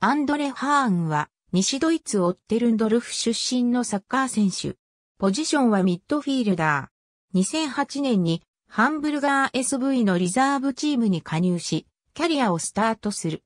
アンドレ・ハーンは、西ドイツオッテルンドルフ出身のサッカー選手。ポジションはミッドフィールダー。2008年に、ハンブルガー SV のリザーブチームに加入し、キャリアをスタートする。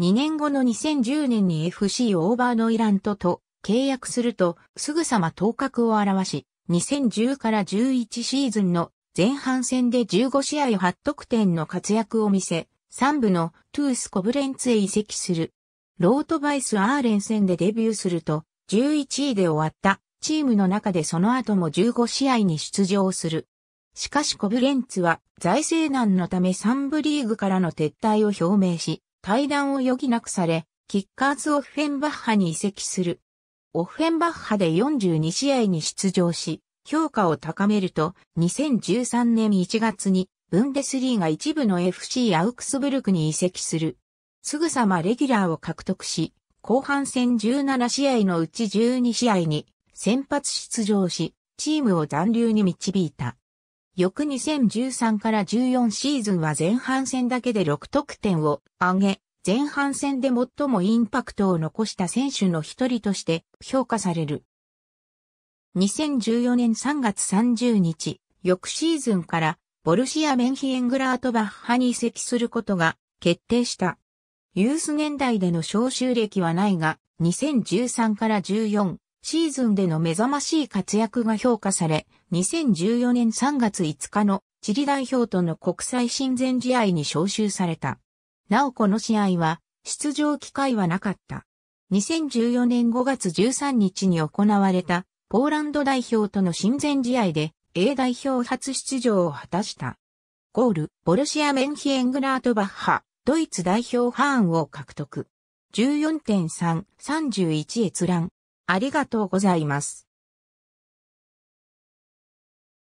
2年後の2010年に FC オーバーノイラントと契約すると、すぐさま頭角を現し、2010から11シーズンの前半戦で15試合8得点の活躍を見せ、3部のトゥース・コブレンツへ移籍する。ロートバイス・アーレン戦でデビューすると、11位で終わったチームの中でその後も15試合に出場する。しかしコブレンツは財政難のため3部リーグからの撤退を表明し、退団を余儀なくされ、キッカーズ・オフェンバッハに移籍する。オフェンバッハで42試合に出場し、評価を高めると、2013年1月に、ブンデスリーが一部の FC アウクスブルクに移籍する。すぐさまレギュラーを獲得し、後半戦17試合のうち12試合に先発出場し、チームを残留に導いた。翌2013から14シーズンは前半戦だけで6得点を挙げ、前半戦で最もインパクトを残した選手の一人として評価される。2014年3月30日、翌シーズンからボルシア・メンヒエングラートバッハに移籍することが決定した。ユース年代での招集歴はないが、2013から14シーズンでの目覚ましい活躍が評価され、2014年3月5日のチリ代表との国際親善試合に招集された。なおこの試合は、出場機会はなかった。2014年5月13日に行われた、ポーランド代表との親善試合で、A 代表初出場を果たした。ゴール、ボルシア・メンヒエングラートバッハ、ドイツ代表ハーンを獲得。14.3、31閲覧。ありがとうございます。